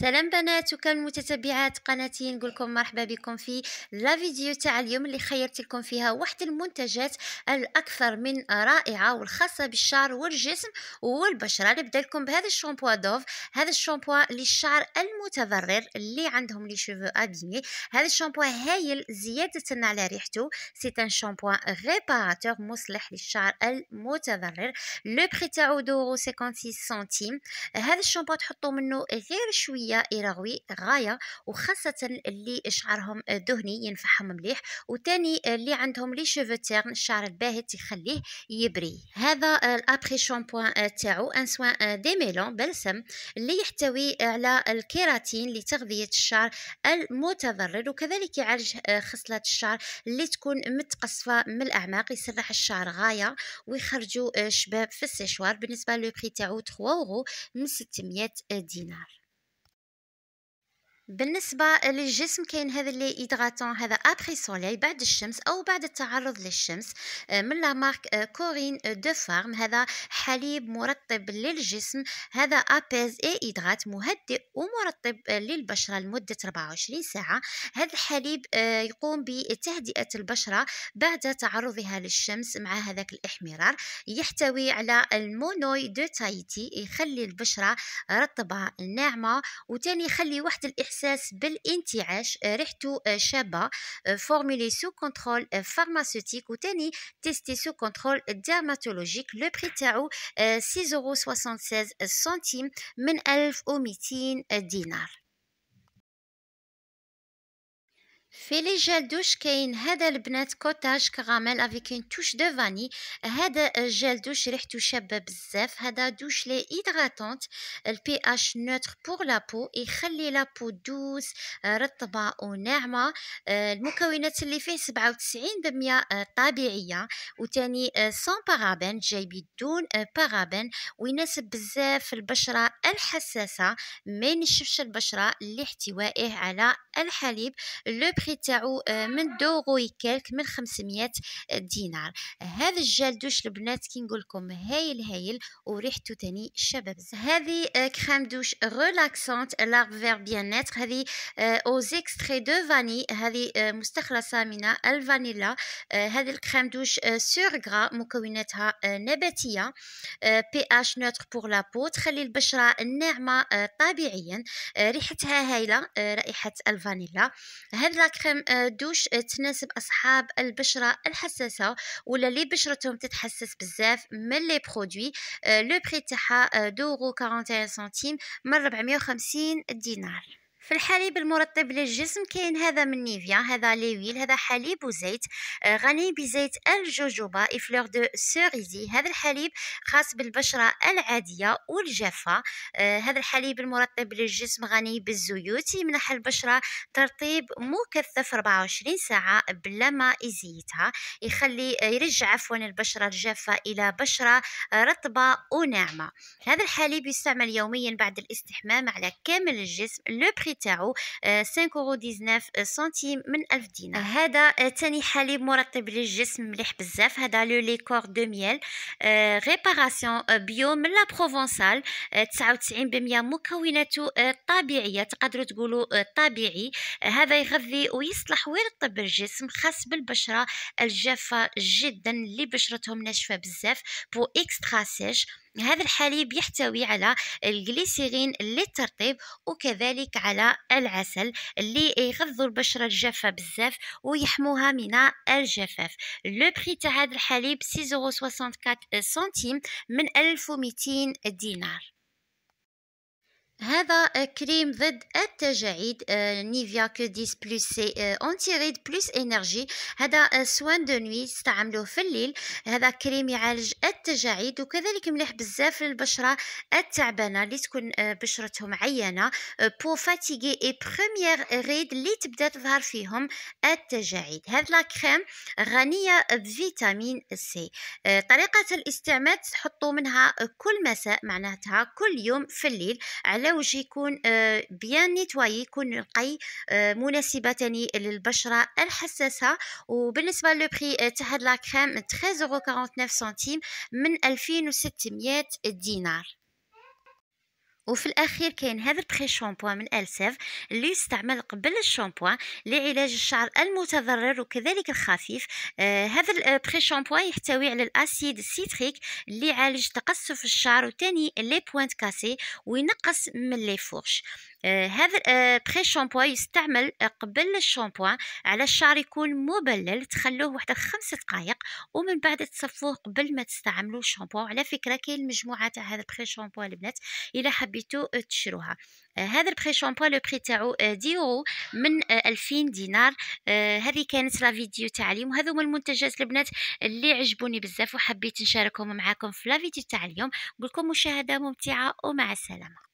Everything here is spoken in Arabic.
سلام بنات وكان متتبعات قناتي نقول لكم مرحبا بكم في لا فيديو تاع اليوم اللي خيرت لكم فيها واحد المنتجات الاكثر من رائعه والخاصه بالشعر والجسم والبشره نبدا لكم بهذا الشامبو دوف هذا الشامبو للشعر المتضرر اللي عندهم لي شوفو ابيمي هذا الشامبو هايل زياده على ريحته سي ان شامبو ريباراتور مصلح للشعر المتضرر لو بري تاعو دورو 56 سنتيم هذا الشامبو تحطوا منه غير شويه شويه يراوي غايه وخاصه اللي شعرهم دهني ينفعهم مليح وتاني اللي عندهم لي شوفو تيرن الشعر الباهت يخليه يبري هذا الابخي شامبوان تاعو ان سوان ميلون بلسم اللي يحتوي على الكيراتين لتغذيه الشعر المتضرر وكذلك يعالج خصلات الشعر اللي تكون متقصفه من الاعماق يسرح الشعر غايه ويخرجوا شباب في السيشوار بالنسبه لو بخي تاعو 3 اورو من 600 دينار بالنسبه للجسم كاين هذا اللي هيدراتون هذا ابري سولاي بعد الشمس او بعد التعرض للشمس آه، من لا مارك آه، كورين آه، دو فارم هذا حليب مرطب للجسم هذا ابيز اي هيدرات مهدئ ومرطب للبشره لمده 24 ساعه هذا الحليب يقوم بتهدئه البشره بعد تعرضها للشمس مع هذاك الاحمرار يحتوي على المونوي دو تايتي يخلي البشره رطبه ناعمه وتاني يخلي واحد الاحساس Le prix de formulé sous contrôle pharmaceutique ou et testé sous contrôle dermatologique. Le prix est euh، 6,76 euros, moins 11 ou 13 dinars. في لي جيل دوش كاين هذا البنات كوتاج كراميل افيك اون توش دو فاني هذا الجيل دوش ريحته شابه بزاف هذا دوش لي هيدراتونت البي اش نوتر بور لا بو يخلي لا بو دوز رطبه وناعمه المكونات اللي فيه 97% طبيعيه وثاني سون بارابين جاي بدون بارابين ويناسب بزاف البشره الحساسه ما ينشفش البشره لاحتوائه على الحليب لو البري تاعو آه، من دوغو يكالك من 500 آه، دينار هذا الجال دوش البنات كي نقول لكم هايل هايل وريحته تاني شباب هذه كريم دوش ريلاكسانت لارب فير بيان نتر هذه او زيكستري دو فاني هذه آه، مستخلصه من الفانيلا هذه الكريم دوش سور غرا مكوناتها نباتيه بي اش نوتر بور لا بو تخلي البشره الناعمه طبيعيا ريحتها هايله رائحه الفانيلا هذا كريم آه، دوش آه، تناسب اصحاب البشره الحساسه ولا اللي بشرتهم تتحسس بزاف من لي برودوي آه، لو بري تاعها دورو 41 سنتيم من 450 دينار في الحليب المرطب للجسم كاين هذا من نيفيا هذا ليويل هذا حليب وزيت آه، غني بزيت الجوجوبا فلور دو سوريزي هذا الحليب خاص بالبشرة العادية والجافة آه، هذا الحليب المرطب للجسم غني بالزيوت يمنح البشرة ترطيب مكثف 24 ساعة بلا ما يزيتها يخلي آه، يرجع عفوا البشرة الجافة إلى بشرة رطبة وناعمة هذا الحليب يستعمل يوميا بعد الاستحمام على كامل الجسم لو البري تاعو 5.19 آه، سنتيم آه، من 1000 دينار آه، هذا ثاني حليب مرطب للجسم مليح بزاف هذا لو ليكور دو ميل ريباراسيون بيو من لا بروفونسال 99% مكوناته طبيعيه تقدروا تقولوا طبيعي هذا يغذي ويصلح ويرطب الجسم خاص بالبشره الجافه جدا اللي بشرتهم ناشفه بزاف بو اكسترا سيش هذا الحليب يحتوي على الجليسيرين للترطيب وكذلك على العسل اللي يغذوا البشرة الجافة بزاف ويحموها من الجفاف لو بري تاع هذا الحليب 6.64 سنتيم من 1200 دينار هذا كريم ضد التجاعيد آه، نيفيا كو ديس بلس سي ريد بلس انرجي هذا سوان آه، دو نوي استعملوه في الليل هذا كريم يعالج التجاعيد وكذلك مليح بزاف للبشره التعبانه اللي تكون آه، بشرتهم عيانه بو فاتيغي اي بروميير ريد اللي تبدا تظهر فيهم التجاعيد هاد لا كريم غنيه بفيتامين سي طريقه الاستعمال تحطوا منها كل مساء معناتها كل يوم في الليل على الزوج يكون آه، بيان نيتواي يكون نقي آه، مناسبة للبشرة الحساسة وبالنسبة لبخي آه، تاع هاد لا كريم 13.49 سنتيم من 2600 دينار وفي الاخير كاين هذا البخي شامبوان من السيف اللي يستعمل قبل الشامبوان لعلاج الشعر المتضرر وكذلك الخفيف آه هذا البخي آه، شامبوان يحتوي على الاسيد سيتريك اللي يعالج تقصف الشعر وثاني لي بوينت كاسي وينقص من لي فورش آه، هذا بخي آه، شامبو يستعمل آه، قبل الشامبو على الشعر يكون مبلل تخلوه واحد خمس دقائق ومن بعد تصفوه قبل ما تستعملوا الشامبو على فكره كاين مجموعه تاع هذا بخي شامبو البنات الا حبيتو تشروها هذا بخي شامبو لو بري تاعو ديورو من 2000 دينار هذه كانت لا فيديو اليوم وهذو هما المنتجات البنات اللي عجبوني بزاف وحبيت نشاركهم معاكم في لا فيديو تاع اليوم نقول لكم مشاهده ممتعه ومع السلامه